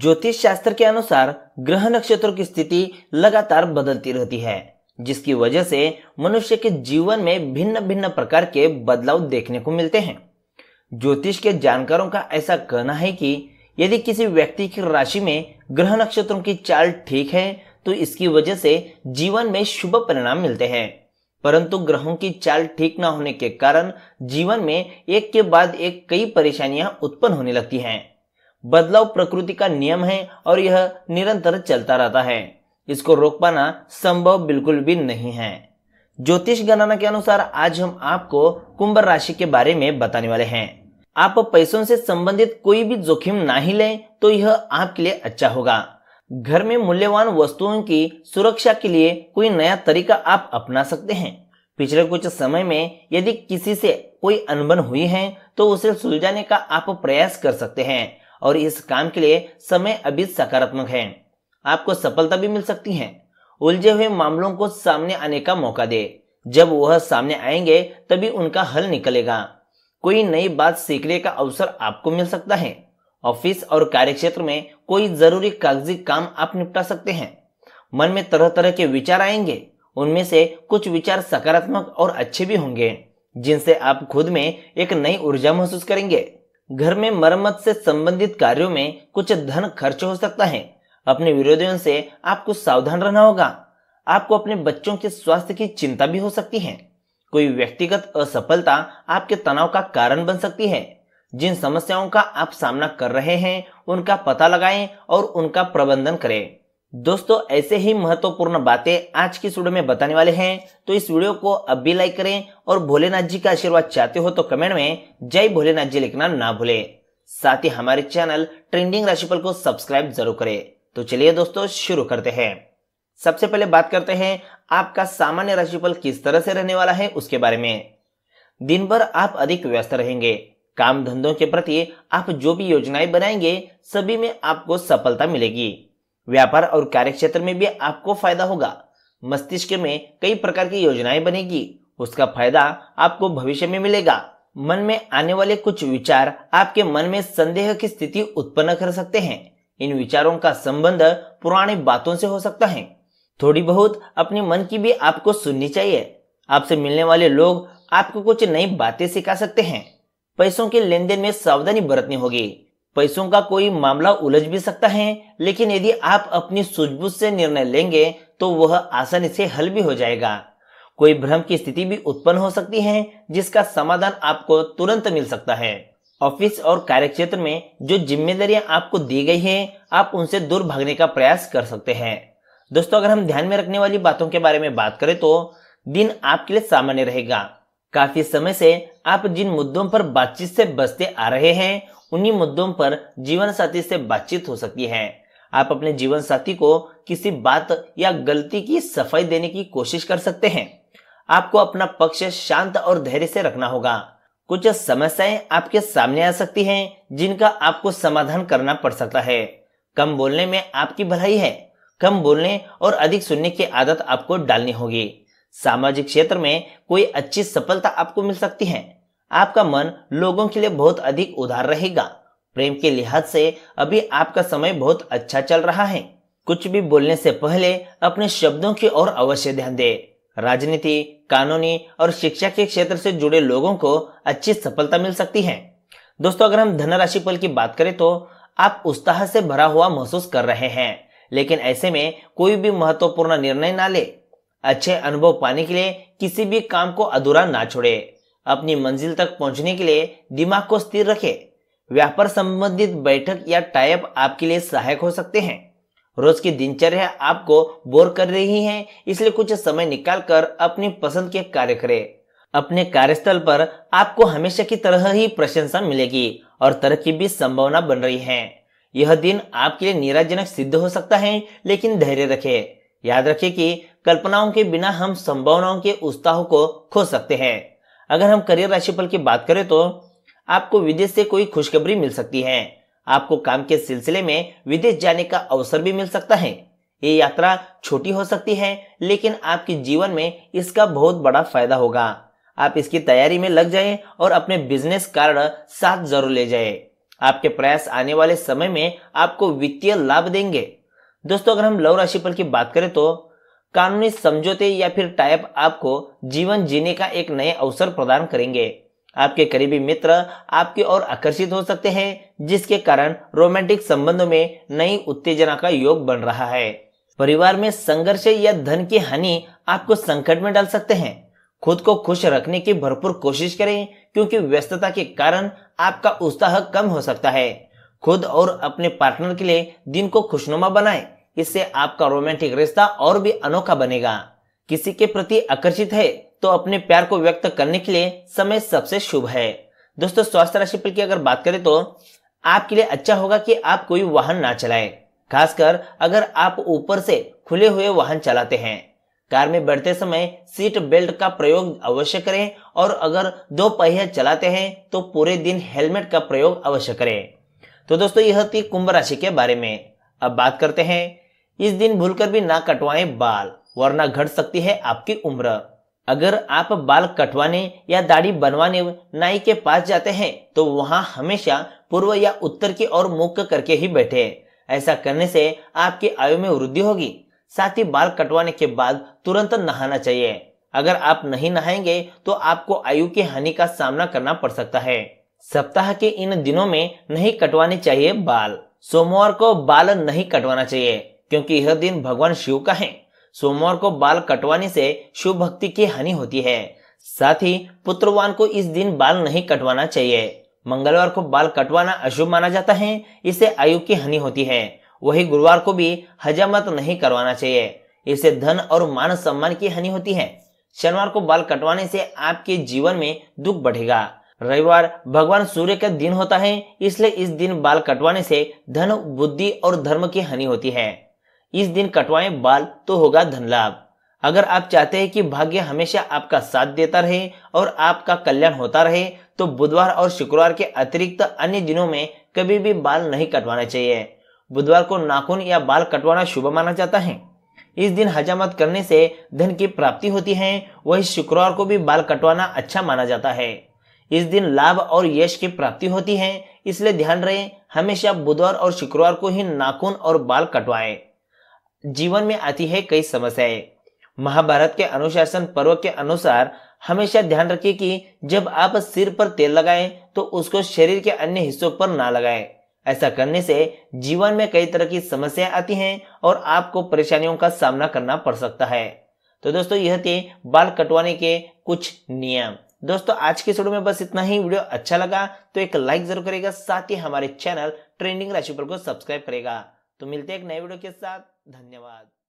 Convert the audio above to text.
ज्योतिष शास्त्र के अनुसार ग्रह नक्षत्रों की स्थिति लगातार बदलती रहती है जिसकी वजह से मनुष्य के जीवन में भिन्न भिन्न प्रकार के बदलाव देखने को मिलते हैं ज्योतिष के जानकारों का ऐसा कहना है कि यदि किसी व्यक्ति की राशि में ग्रह नक्षत्रों की चाल ठीक है तो इसकी वजह से जीवन में शुभ परिणाम मिलते हैं परंतु ग्रहों की चाल ठीक न होने के कारण जीवन में एक के बाद एक कई परेशानियां उत्पन्न होने लगती हैं बदलाव प्रकृति का नियम है और यह निरंतर चलता रहता है इसको रोक पाना संभव बिल्कुल भी नहीं है ज्योतिष गणना के अनुसार आज हम आपको कुंभ राशि के बारे में बताने वाले हैं आप पैसों से संबंधित कोई भी जोखिम ना ही लें तो यह आपके लिए अच्छा होगा घर में मूल्यवान वस्तुओं की सुरक्षा के लिए कोई नया तरीका आप अपना सकते हैं पिछले कुछ समय में यदि किसी से कोई अनबन हुई है तो उसे सुलझाने का आप प्रयास कर सकते हैं और इस काम के लिए समय अभी सकारात्मक है आपको सफलता भी मिल सकती है उलझे हुए मामलों को सामने आने का मौका दे जब वह सामने आएंगे तभी उनका हल निकलेगा कोई नई बात सीखने का अवसर आपको मिल सकता है ऑफिस और कार्यक्षेत्र में कोई जरूरी कागजी काम आप निपटा सकते हैं मन में तरह तरह के विचार आएंगे उनमें से कुछ विचार सकारात्मक और अच्छे भी होंगे जिनसे आप खुद में एक नई ऊर्जा महसूस करेंगे घर में मरम्मत से संबंधित कार्यों में कुछ धन खर्च हो सकता है अपने विरोधियों से आपको सावधान रहना होगा आपको अपने बच्चों के स्वास्थ्य की चिंता भी हो सकती है कोई व्यक्तिगत असफलता आपके तनाव का कारण बन सकती है जिन समस्याओं का आप सामना कर रहे हैं उनका पता लगाएं और उनका प्रबंधन करें दोस्तों ऐसे ही महत्वपूर्ण बातें आज की वीडियो में बताने वाले हैं तो इस वीडियो को अब भी लाइक करें और भोलेनाथ जी का आशीर्वाद चाहते हो तो कमेंट में जय भोलेनाथ जी लिखना ना भूले साथ ही हमारे चैनल ट्रेंडिंग राशिफल को सब्सक्राइब जरूर करें तो चलिए दोस्तों शुरू करते हैं सबसे पहले बात करते हैं आपका सामान्य राशिफल किस तरह से रहने वाला है उसके बारे में दिन भर आप अधिक व्यस्त रहेंगे काम धंधों के प्रति आप जो भी योजनाएं बनाएंगे सभी में आपको सफलता मिलेगी व्यापार और कार्य क्षेत्र में भी आपको फायदा होगा मस्तिष्क में कई प्रकार की योजनाएं बनेगी उसका फायदा आपको भविष्य में मिलेगा मन में आने वाले कुछ विचार आपके मन में संदेह की स्थिति उत्पन्न कर सकते हैं इन विचारों का संबंध पुराने बातों से हो सकता है थोड़ी बहुत अपने मन की भी आपको सुननी चाहिए आपसे मिलने वाले लोग आपको कुछ नई बातें सिखा सकते हैं पैसों के लेन देन में सावधानी बरतनी होगी पैसों का कोई मामला उलझ भी सकता है लेकिन यदि आप अपनी सूझबूझ से निर्णय लेंगे तो वह आसानी से हल भी हो जाएगा कोई भ्रम की स्थिति भी उत्पन्न हो सकती है जिसका समाधान आपको तुरंत मिल सकता है ऑफिस और कार्यक्षेत्र में जो जिम्मेदारियां आपको दी गई है आप उनसे दूर भागने का प्रयास कर सकते हैं दोस्तों अगर हम ध्यान में रखने वाली बातों के बारे में बात करें तो दिन आपके लिए सामान्य रहेगा काफी समय से आप जिन मुद्दों पर बातचीत से बचते आ रहे हैं उन्हीं मुद्दों पर जीवन साथी से बातचीत हो सकती है आप अपने जीवन साथी को किसी बात या गलती की सफाई देने की कोशिश कर सकते हैं आपको अपना पक्ष शांत और धैर्य से रखना होगा कुछ समस्याएं आपके सामने आ सकती हैं जिनका आपको समाधान करना पड़ सकता है कम बोलने में आपकी भलाई है कम बोलने और अधिक सुनने की आदत आपको डालनी होगी सामाजिक क्षेत्र में कोई अच्छी सफलता आपको मिल सकती है आपका मन लोगों के लिए बहुत अधिक उधार रहेगा प्रेम के लिहाज से अभी आपका समय बहुत अच्छा चल रहा है कुछ भी बोलने से पहले अपने शब्दों की ओर अवश्य ध्यान दें। राजनीति कानूनी और शिक्षा के क्षेत्र से जुड़े लोगों को अच्छी सफलता मिल सकती है दोस्तों अगर हम धन राशि पल की बात करें तो आप उत्साह से भरा हुआ महसूस कर रहे हैं लेकिन ऐसे में कोई भी महत्वपूर्ण निर्णय ना ले अच्छे अनुभव पाने के लिए किसी भी काम को अधूरा ना छोड़े अपनी मंजिल तक पहुंचने के लिए दिमाग को स्थिर रखे व्यापार संबंधित बैठक या टाइप आपके लिए सहायक हो सकते हैं रोज की दिनचर्या आपको बोर कर रही है इसलिए कुछ समय निकाल कर अपनी पसंद के कार्य करें अपने कार्यस्थल पर आपको हमेशा की तरह ही प्रशंसा मिलेगी और तरक्की भी संभावना बन रही है यह दिन आपके लिए निराजनक सिद्ध हो सकता है लेकिन धैर्य रखें याद रखिए कि कल्पनाओं के बिना हम संभावनाओं के उत्साह को खो सकते हैं अगर हम करियर राशिफल की बात करें तो आपको विदेश से कोई खुशखबरी मिल सकती है आपको काम के सिलसिले में विदेश जाने का अवसर भी मिल सकता है ये यात्रा छोटी हो सकती है लेकिन आपके जीवन में इसका बहुत बड़ा फायदा होगा आप इसकी तैयारी में लग जाए और अपने बिजनेस कार्ड साथ जरूर ले जाए आपके प्रयास आने वाले समय में आपको वित्तीय लाभ देंगे दोस्तों अगर हम लव राशिफल की बात करें तो कानूनी समझौते या फिर टाइप आपको जीवन जीने का एक नए अवसर प्रदान करेंगे आपके करीबी मित्र आपकी और आकर्षित हो सकते हैं जिसके कारण रोमांटिक संबंधों में नई उत्तेजना का योग बन रहा है परिवार में संघर्ष या धन की हानि आपको संकट में डाल सकते हैं खुद को खुश रखने की भरपूर कोशिश करें क्योंकि व्यस्तता के कारण आपका उत्साह कम हो सकता है खुद और अपने पार्टनर के लिए दिन को खुशनुमा बनाएं। इससे आपका रोमांटिक रिश्ता और भी अनोखा बनेगा किसी के प्रति आकर्षित है तो अपने प्यार को व्यक्त करने के लिए समय सबसे शुभ है दोस्तों स्वास्थ्य पर की अगर बात करें तो आपके लिए अच्छा होगा कि आप कोई वाहन ना चलाएं खासकर अगर आप ऊपर से खुले हुए वाहन चलाते हैं कार में बढ़ते समय सीट बेल्ट का प्रयोग अवश्य करें और अगर दो पहिया चलाते हैं तो पूरे दिन हेलमेट का प्रयोग अवश्य करें तो दोस्तों यह थी कुंभ राशि के बारे में अब बात करते हैं इस दिन भूलकर भी ना कटवाएं बाल वरना घट सकती है आपकी उम्र अगर आप बाल कटवाने या दाढ़ी बनवाने नाई के पास जाते हैं तो वहाँ हमेशा पूर्व या उत्तर की ओर मुख करके ही बैठे ऐसा करने से आपकी आयु में वृद्धि होगी साथ ही बाल कटवाने के बाद तुरंत नहाना चाहिए अगर आप नहीं नहाएंगे तो आपको आयु की हानि का सामना करना पड़ सकता है सप्ताह के इन दिनों में नहीं कटवाने चाहिए बाल सोमवार को बाल नहीं कटवाना चाहिए क्योंकि यह दिन भगवान शिव का है सोमवार को बाल कटवाने से शिव भक्ति की हानि होती है साथ ही पुत्रवान को इस दिन बाल नहीं कटवाना चाहिए मंगलवार को बाल कटवाना अशुभ माना जाता है इससे आयु की हानि होती है वही गुरुवार को भी हजामत नहीं करवाना चाहिए इससे धन और मान सम्मान की हानि होती है शनिवार को बाल कटवाने से आपके जीवन में दुख बढ़ेगा रविवार भगवान सूर्य का दिन होता है इसलिए इस दिन बाल कटवाने से धन बुद्धि और धर्म की हानि होती है इस दिन कटवाएं बाल तो होगा धन लाभ अगर आप चाहते हैं कि भाग्य हमेशा आपका साथ देता रहे और आपका कल्याण होता रहे तो बुधवार और शुक्रवार के अतिरिक्त अन्य दिनों में कभी भी बाल नहीं कटवाना चाहिए बुधवार को नाखून या बाल कटवाना शुभ माना जाता है इस दिन हजामत करने से धन की प्राप्ति होती है वही शुक्रवार को भी बाल कटवाना अच्छा माना जाता है इस दिन लाभ और यश की प्राप्ति होती है इसलिए ध्यान रहे हमेशा बुधवार और शुक्रवार को ही नाखून और बाल कटवाएं। जीवन में आती है कई समस्याएं महाभारत के अनुशासन पर्व के अनुसार हमेशा ध्यान रखिए कि जब आप सिर पर तेल लगाएं तो उसको शरीर के अन्य हिस्सों पर ना लगाएं। ऐसा करने से जीवन में कई तरह की समस्याएं आती हैं और आपको परेशानियों का सामना करना पड़ सकता है तो दोस्तों यह थे बाल कटवाने के कुछ नियम दोस्तों आज के शुरू में बस इतना ही वीडियो अच्छा लगा तो एक लाइक जरूर करेगा साथ ही हमारे चैनल ट्रेंडिंग राशिफल को सब्सक्राइब करेगा तो मिलते हैं एक नए वीडियो के साथ धन्यवाद